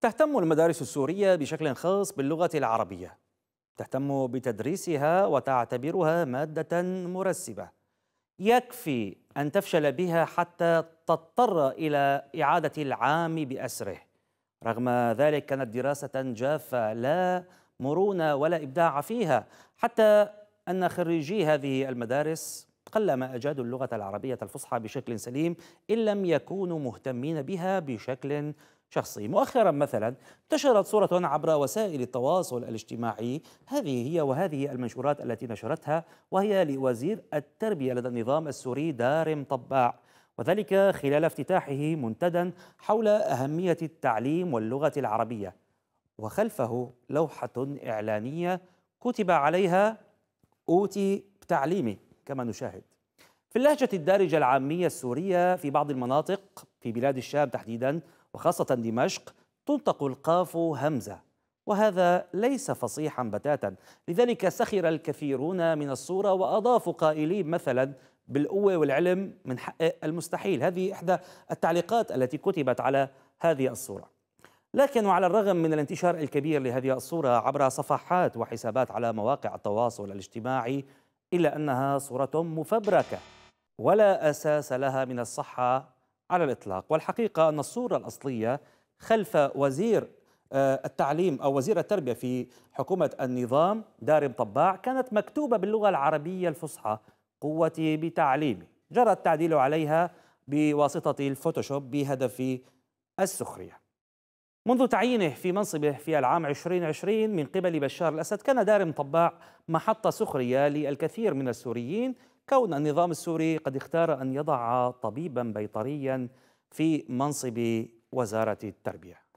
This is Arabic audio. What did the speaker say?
تهتم المدارس السورية بشكل خاص باللغة العربية تهتم بتدريسها وتعتبرها مادة مرسبة يكفي أن تفشل بها حتى تضطر إلى إعادة العام بأسره رغم ذلك كانت دراسة جافة لا مرونة ولا إبداع فيها حتى أن خريجي هذه المدارس قلما أجادوا اللغة العربية الفصحى بشكل سليم إن لم يكونوا مهتمين بها بشكل شخصي مؤخرا مثلا انتشرت صورة عبر وسائل التواصل الاجتماعي هذه هي وهذه المنشورات التي نشرتها وهي لوزير التربية لدى النظام السوري دارم طباع وذلك خلال افتتاحه منتدى حول أهمية التعليم واللغة العربية وخلفه لوحة إعلانية كتب عليها أوتي بتعليمي كما نشاهد في اللهجة الدارجة العامية السورية في بعض المناطق في بلاد الشام تحديدا وخاصة دمشق تنطق القاف همزة وهذا ليس فصيحا بتاتا لذلك سخر الكثيرون من الصورة وأضافوا قائلين مثلا بالقوة والعلم من حق المستحيل هذه إحدى التعليقات التي كتبت على هذه الصورة لكن وعلى الرغم من الانتشار الكبير لهذه الصورة عبر صفحات وحسابات على مواقع التواصل الاجتماعي إلا أنها صورة مفبركة ولا أساس لها من الصحة على الإطلاق والحقيقة أن الصورة الأصلية خلف وزير آه، التعليم أو وزير التربية في حكومة النظام دارم طباع كانت مكتوبة باللغة العربية الفصحى قوتي بتعليمي جرى التعديل عليها بواسطة الفوتوشوب بهدف السخرية منذ تعيينه في منصبه في العام 2020 من قبل بشار الأسد كان دارم طباع محطة سخرية للكثير من السوريين كون النظام السوري قد اختار أن يضع طبيبا بيطريا في منصب وزارة التربية